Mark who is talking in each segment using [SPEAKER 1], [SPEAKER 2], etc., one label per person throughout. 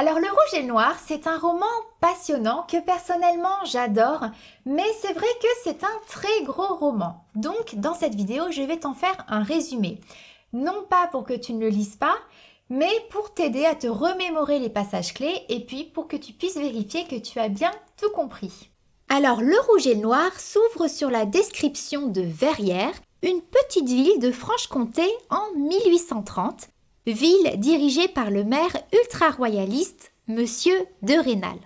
[SPEAKER 1] Alors Le Rouge et le Noir, c'est un roman passionnant que personnellement j'adore, mais c'est vrai que c'est un très gros roman. Donc dans cette vidéo, je vais t'en faire un résumé. Non pas pour que tu ne le lises pas, mais pour t'aider à te remémorer les passages clés et puis pour que tu puisses vérifier que tu as bien tout compris. Alors Le Rouge et le Noir s'ouvre sur la description de Verrières, une petite ville de Franche-Comté en 1830 ville dirigée par le maire ultra-royaliste, Monsieur de Rénal.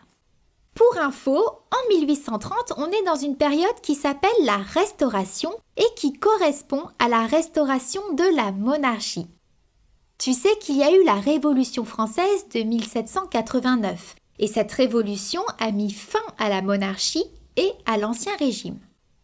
[SPEAKER 1] Pour info, en 1830, on est dans une période qui s'appelle la Restauration et qui correspond à la restauration de la monarchie. Tu sais qu'il y a eu la Révolution française de 1789, et cette révolution a mis fin à la monarchie et à l'Ancien Régime.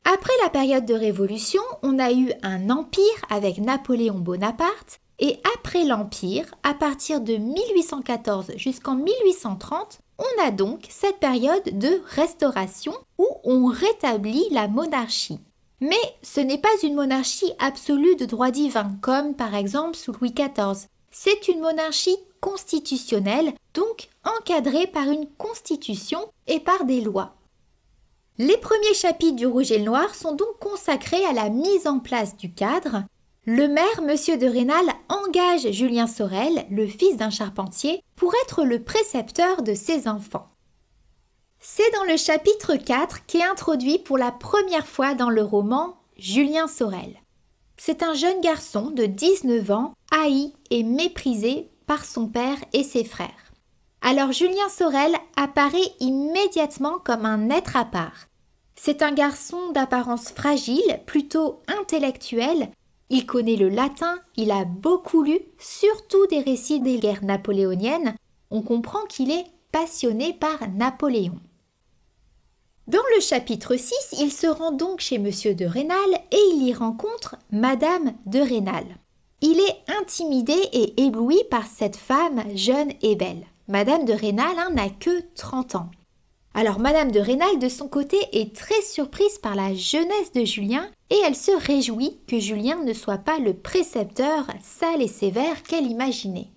[SPEAKER 1] Après la période de révolution, on a eu un empire avec Napoléon Bonaparte, et après l'Empire, à partir de 1814 jusqu'en 1830, on a donc cette période de restauration où on rétablit la monarchie. Mais ce n'est pas une monarchie absolue de droit divin, comme par exemple sous Louis XIV. C'est une monarchie constitutionnelle, donc encadrée par une constitution et par des lois. Les premiers chapitres du Rouge et le Noir sont donc consacrés à la mise en place du cadre, le maire, M. de Rénal, engage Julien Sorel, le fils d'un charpentier, pour être le précepteur de ses enfants. C'est dans le chapitre 4 qu'est introduit pour la première fois dans le roman Julien Sorel. C'est un jeune garçon de 19 ans, haï et méprisé par son père et ses frères. Alors Julien Sorel apparaît immédiatement comme un être à part. C'est un garçon d'apparence fragile, plutôt intellectuel, il connaît le latin, il a beaucoup lu, surtout des récits des guerres napoléoniennes. On comprend qu'il est passionné par Napoléon. Dans le chapitre 6, il se rend donc chez M. de Rênal et il y rencontre Madame de Rênal. Il est intimidé et ébloui par cette femme jeune et belle. Madame de Rênal hein, n'a que 30 ans. Alors Madame de Rênal, de son côté, est très surprise par la jeunesse de Julien et elle se réjouit que Julien ne soit pas le précepteur sale et sévère qu'elle imaginait.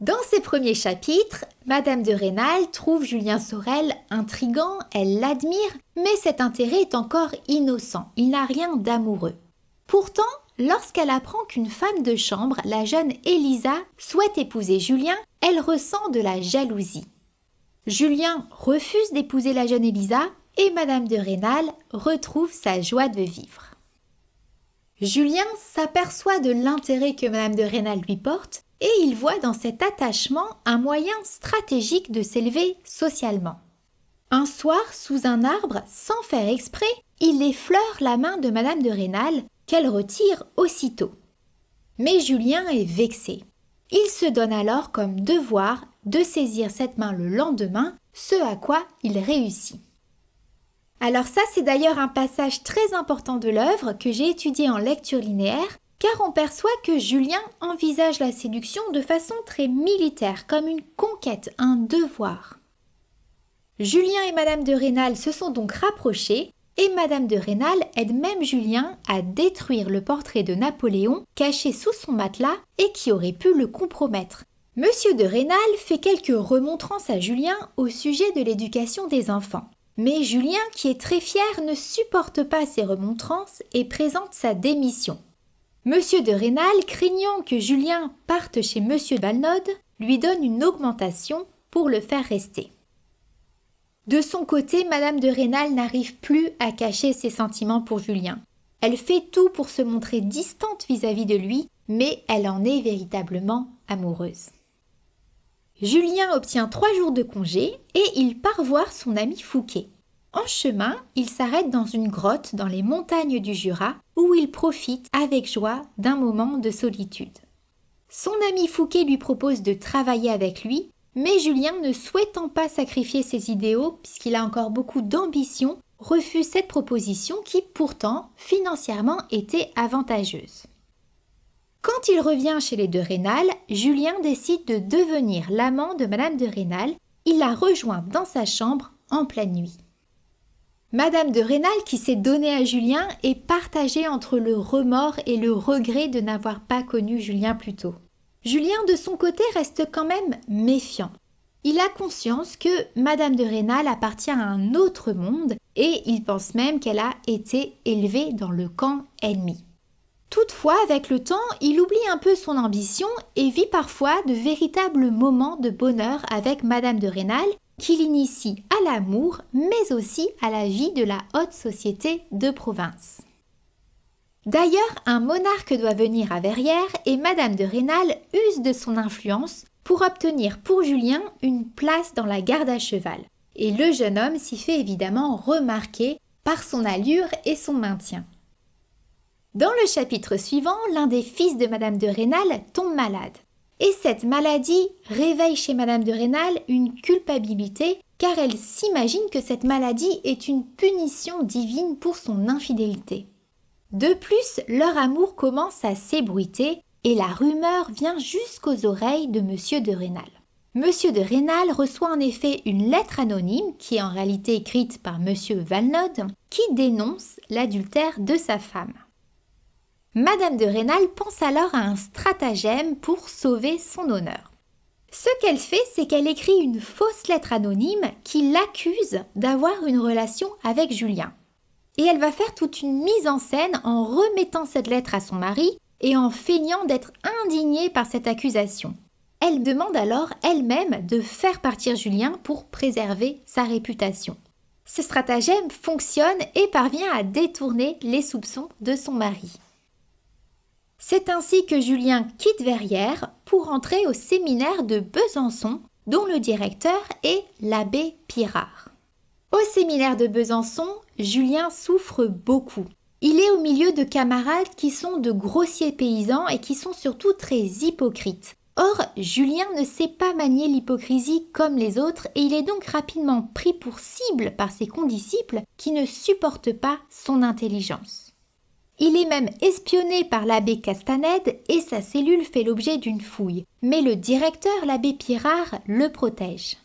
[SPEAKER 1] Dans ses premiers chapitres, Madame de Rênal trouve Julien Sorel intrigant, elle l'admire, mais cet intérêt est encore innocent, il n'a rien d'amoureux. Pourtant, lorsqu'elle apprend qu'une femme de chambre, la jeune Elisa, souhaite épouser Julien, elle ressent de la jalousie. Julien refuse d'épouser la jeune Elisa et Madame de Rênal retrouve sa joie de vivre. Julien s'aperçoit de l'intérêt que Madame de Rênal lui porte et il voit dans cet attachement un moyen stratégique de s'élever socialement. Un soir, sous un arbre, sans faire exprès, il effleure la main de Madame de Rênal qu'elle retire aussitôt. Mais Julien est vexé. Il se donne alors comme devoir de saisir cette main le lendemain, ce à quoi il réussit. Alors ça, c'est d'ailleurs un passage très important de l'œuvre que j'ai étudié en lecture linéaire, car on perçoit que Julien envisage la séduction de façon très militaire, comme une conquête, un devoir. Julien et Madame de Rênal se sont donc rapprochés, et Madame de Rênal aide même Julien à détruire le portrait de Napoléon caché sous son matelas et qui aurait pu le compromettre, Monsieur de Rênal fait quelques remontrances à Julien au sujet de l'éducation des enfants. Mais Julien, qui est très fier, ne supporte pas ces remontrances et présente sa démission. Monsieur de Rênal, craignant que Julien parte chez Monsieur Valnode, lui donne une augmentation pour le faire rester. De son côté, Madame de Rênal n'arrive plus à cacher ses sentiments pour Julien. Elle fait tout pour se montrer distante vis à -vis de lui, mais elle en est véritablement amoureuse. Julien obtient trois jours de congé et il part voir son ami Fouquet. En chemin, il s'arrête dans une grotte dans les montagnes du Jura où il profite avec joie d'un moment de solitude. Son ami Fouquet lui propose de travailler avec lui, mais Julien, ne souhaitant pas sacrifier ses idéaux puisqu'il a encore beaucoup d'ambition, refuse cette proposition qui pourtant financièrement était avantageuse. Quand il revient chez les de Rénal, Julien décide de devenir l'amant de Madame de Rénal. Il la rejoint dans sa chambre en pleine nuit. Madame de Rénal qui s'est donnée à Julien, est partagée entre le remords et le regret de n'avoir pas connu Julien plus tôt. Julien, de son côté, reste quand même méfiant. Il a conscience que Madame de Rénal appartient à un autre monde et il pense même qu'elle a été élevée dans le camp ennemi. Toutefois, avec le temps, il oublie un peu son ambition et vit parfois de véritables moments de bonheur avec Madame de Rênal, qui l'initie à l'amour, mais aussi à la vie de la haute société de province. D'ailleurs, un monarque doit venir à Verrières et Madame de Rênal use de son influence pour obtenir pour Julien une place dans la garde à cheval. Et le jeune homme s'y fait évidemment remarquer par son allure et son maintien. Dans le chapitre suivant, l'un des fils de Madame de Rênal tombe malade. Et cette maladie réveille chez Madame de Rênal une culpabilité car elle s'imagine que cette maladie est une punition divine pour son infidélité. De plus, leur amour commence à s'ébruiter et la rumeur vient jusqu'aux oreilles de Monsieur de Rênal. Monsieur de Rênal reçoit en effet une lettre anonyme, qui est en réalité écrite par Monsieur Valnod, qui dénonce l'adultère de sa femme. Madame de Rênal pense alors à un stratagème pour sauver son honneur. Ce qu'elle fait, c'est qu'elle écrit une fausse lettre anonyme qui l'accuse d'avoir une relation avec Julien. Et elle va faire toute une mise en scène en remettant cette lettre à son mari et en feignant d'être indignée par cette accusation. Elle demande alors elle-même de faire partir Julien pour préserver sa réputation. Ce stratagème fonctionne et parvient à détourner les soupçons de son mari. C'est ainsi que Julien quitte Verrières pour entrer au séminaire de Besançon, dont le directeur est l'abbé Pirard. Au séminaire de Besançon, Julien souffre beaucoup. Il est au milieu de camarades qui sont de grossiers paysans et qui sont surtout très hypocrites. Or, Julien ne sait pas manier l'hypocrisie comme les autres et il est donc rapidement pris pour cible par ses condisciples qui ne supportent pas son intelligence. Il est même espionné par l'abbé Castanède et sa cellule fait l'objet d'une fouille, mais le directeur, l'abbé Pirard, le protège.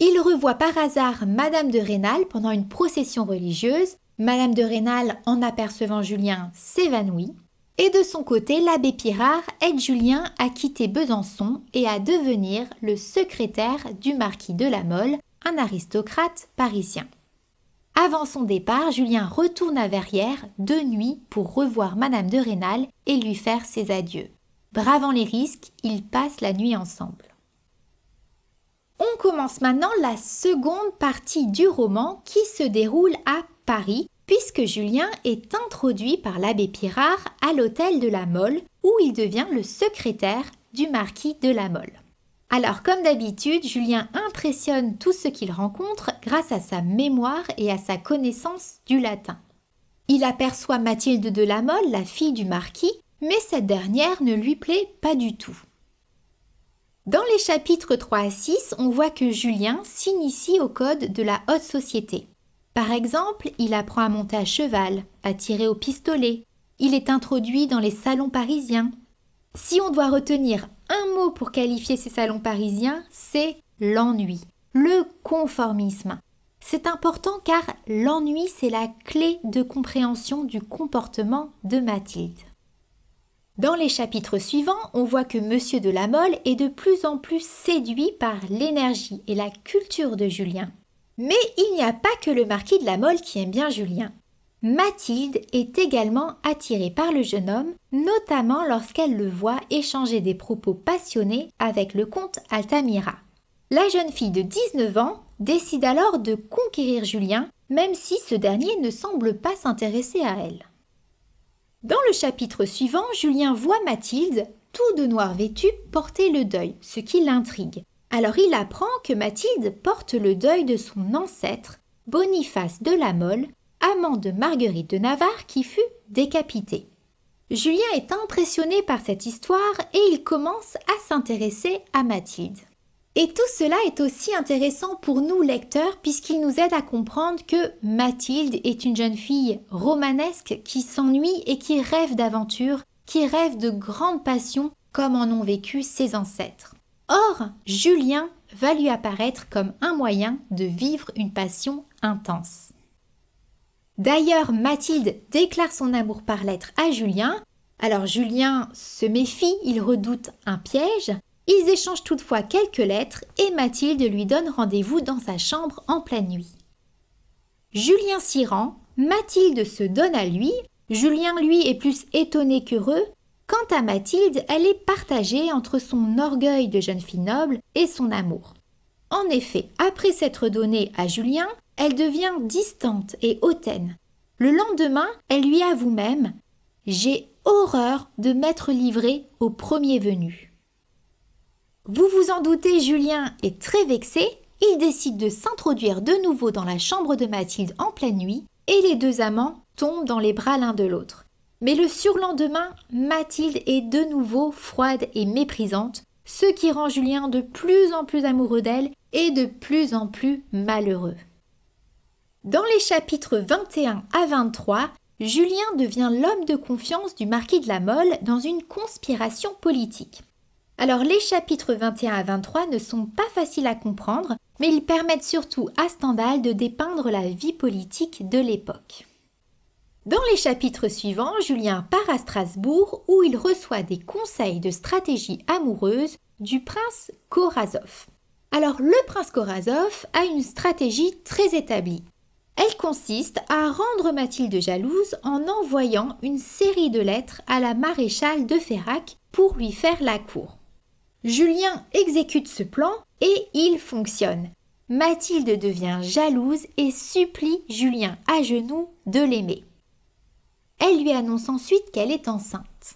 [SPEAKER 1] Il revoit par hasard Madame de Rénal pendant une procession religieuse. Madame de Rénal, en apercevant Julien, s'évanouit. Et de son côté, l'abbé Pirard aide Julien à quitter Besançon et à devenir le secrétaire du marquis de la Mole, un aristocrate parisien. Avant son départ, Julien retourne à Verrières de nuit pour revoir Madame de Rênal et lui faire ses adieux. Bravant les risques, ils passent la nuit ensemble. On commence maintenant la seconde partie du roman qui se déroule à Paris, puisque Julien est introduit par l'abbé Pirard à l'hôtel de la Mole, où il devient le secrétaire du marquis de la Mole. Alors comme d'habitude, Julien impressionne tout ce qu'il rencontre grâce à sa mémoire et à sa connaissance du latin. Il aperçoit Mathilde de la Mole, la fille du marquis, mais cette dernière ne lui plaît pas du tout. Dans les chapitres 3 à 6, on voit que Julien s'initie au code de la haute société. Par exemple, il apprend à monter à cheval, à tirer au pistolet. Il est introduit dans les salons parisiens. Si on doit retenir un mot pour qualifier ces salons parisiens, c'est l'ennui, le conformisme. C'est important car l'ennui, c'est la clé de compréhension du comportement de Mathilde. Dans les chapitres suivants, on voit que Monsieur de la Mole est de plus en plus séduit par l'énergie et la culture de Julien. Mais il n'y a pas que le marquis de la Mole qui aime bien Julien. Mathilde est également attirée par le jeune homme, notamment lorsqu'elle le voit échanger des propos passionnés avec le comte Altamira. La jeune fille de 19 ans décide alors de conquérir Julien, même si ce dernier ne semble pas s'intéresser à elle. Dans le chapitre suivant, Julien voit Mathilde, tout de noir vêtu, porter le deuil, ce qui l'intrigue. Alors il apprend que Mathilde porte le deuil de son ancêtre, Boniface de la Mole, amant de Marguerite de Navarre qui fut décapité. Julien est impressionné par cette histoire et il commence à s'intéresser à Mathilde. Et tout cela est aussi intéressant pour nous lecteurs puisqu'il nous aide à comprendre que Mathilde est une jeune fille romanesque qui s'ennuie et qui rêve d'aventures, qui rêve de grandes passions comme en ont vécu ses ancêtres. Or, Julien va lui apparaître comme un moyen de vivre une passion intense. D'ailleurs, Mathilde déclare son amour par lettre à Julien. Alors Julien se méfie, il redoute un piège. Ils échangent toutefois quelques lettres et Mathilde lui donne rendez-vous dans sa chambre en pleine nuit. Julien s'y rend, Mathilde se donne à lui, Julien lui est plus étonné qu'heureux, quant à Mathilde, elle est partagée entre son orgueil de jeune fille noble et son amour. En effet, après s'être donnée à Julien, elle devient distante et hautaine. Le lendemain, elle lui avoue même J'ai horreur de m'être livrée au premier venu. Vous vous en doutez, Julien est très vexé. Il décide de s'introduire de nouveau dans la chambre de Mathilde en pleine nuit et les deux amants tombent dans les bras l'un de l'autre. Mais le surlendemain, Mathilde est de nouveau froide et méprisante, ce qui rend Julien de plus en plus amoureux d'elle et de plus en plus malheureux. Dans les chapitres 21 à 23, Julien devient l'homme de confiance du marquis de la Mole dans une conspiration politique. Alors les chapitres 21 à 23 ne sont pas faciles à comprendre, mais ils permettent surtout à Stendhal de dépeindre la vie politique de l'époque. Dans les chapitres suivants, Julien part à Strasbourg où il reçoit des conseils de stratégie amoureuse du prince Korazov. Alors le prince Korazov a une stratégie très établie. Elle consiste à rendre Mathilde jalouse en envoyant une série de lettres à la maréchale de Ferrac pour lui faire la cour. Julien exécute ce plan et il fonctionne. Mathilde devient jalouse et supplie Julien à genoux de l'aimer. Elle lui annonce ensuite qu'elle est enceinte.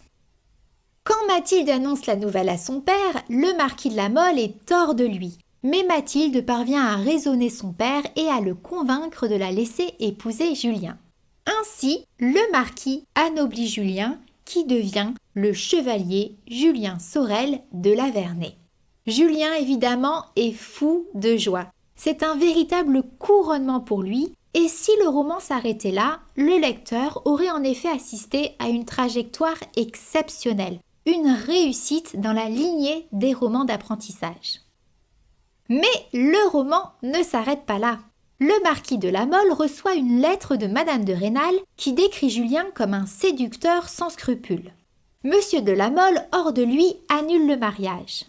[SPEAKER 1] Quand Mathilde annonce la nouvelle à son père, le marquis de la Mole est hors de lui mais Mathilde parvient à raisonner son père et à le convaincre de la laisser épouser Julien. Ainsi, le marquis anoblit Julien, qui devient le chevalier Julien Sorel de la Vernay. Julien, évidemment, est fou de joie. C'est un véritable couronnement pour lui, et si le roman s'arrêtait là, le lecteur aurait en effet assisté à une trajectoire exceptionnelle, une réussite dans la lignée des romans d'apprentissage. Mais le roman ne s'arrête pas là. Le marquis de la Mole reçoit une lettre de Madame de Rênal qui décrit Julien comme un séducteur sans scrupules. Monsieur de la Mole, hors de lui, annule le mariage.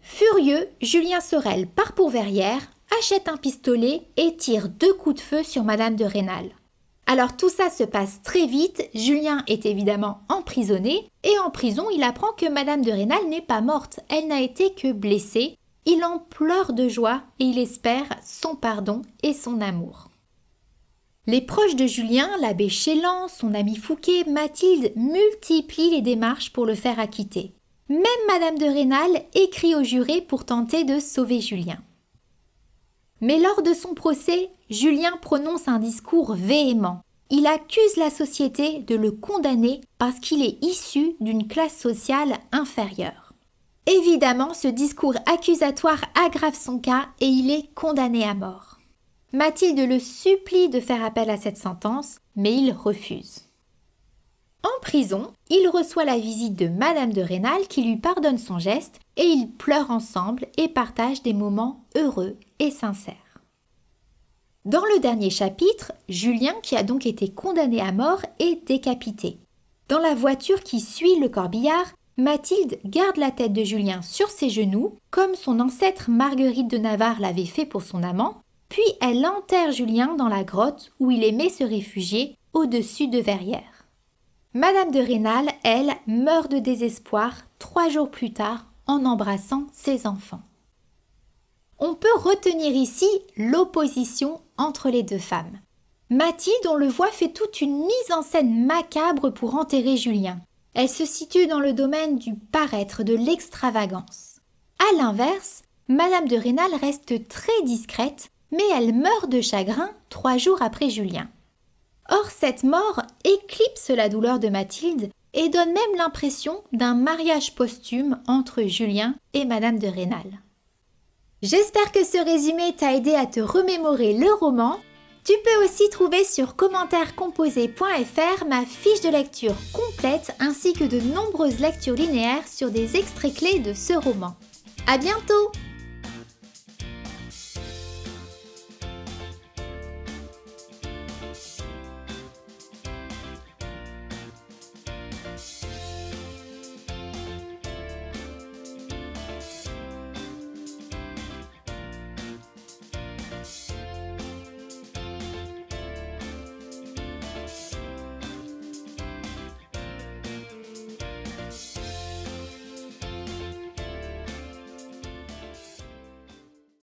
[SPEAKER 1] Furieux, Julien Sorel part pour Verrières, achète un pistolet et tire deux coups de feu sur Madame de Rênal. Alors tout ça se passe très vite, Julien est évidemment emprisonné, et en prison il apprend que Madame de Rênal n'est pas morte, elle n'a été que blessée, il en pleure de joie et il espère son pardon et son amour. Les proches de Julien, l'abbé Chélan, son ami Fouquet, Mathilde multiplient les démarches pour le faire acquitter. Même Madame de Rênal écrit au juré pour tenter de sauver Julien. Mais lors de son procès, Julien prononce un discours véhément. Il accuse la société de le condamner parce qu'il est issu d'une classe sociale inférieure. Évidemment, ce discours accusatoire aggrave son cas et il est condamné à mort. Mathilde le supplie de faire appel à cette sentence, mais il refuse. En prison, il reçoit la visite de Madame de Rênal qui lui pardonne son geste et ils pleurent ensemble et partagent des moments heureux et sincères. Dans le dernier chapitre, Julien, qui a donc été condamné à mort, est décapité. Dans la voiture qui suit le corbillard, Mathilde garde la tête de Julien sur ses genoux, comme son ancêtre Marguerite de Navarre l'avait fait pour son amant, puis elle enterre Julien dans la grotte où il aimait se réfugier, au-dessus de Verrières. Madame de Rênal, elle, meurt de désespoir trois jours plus tard en embrassant ses enfants. On peut retenir ici l'opposition entre les deux femmes. Mathilde, on le voit, fait toute une mise en scène macabre pour enterrer Julien. Elle se situe dans le domaine du paraître, de l'extravagance. À l'inverse, Madame de Rênal reste très discrète, mais elle meurt de chagrin trois jours après Julien. Or, cette mort éclipse la douleur de Mathilde et donne même l'impression d'un mariage posthume entre Julien et Madame de Rênal. J'espère que ce résumé t'a aidé à te remémorer le roman tu peux aussi trouver sur commentairecomposé.fr ma fiche de lecture complète ainsi que de nombreuses lectures linéaires sur des extraits clés de ce roman. À bientôt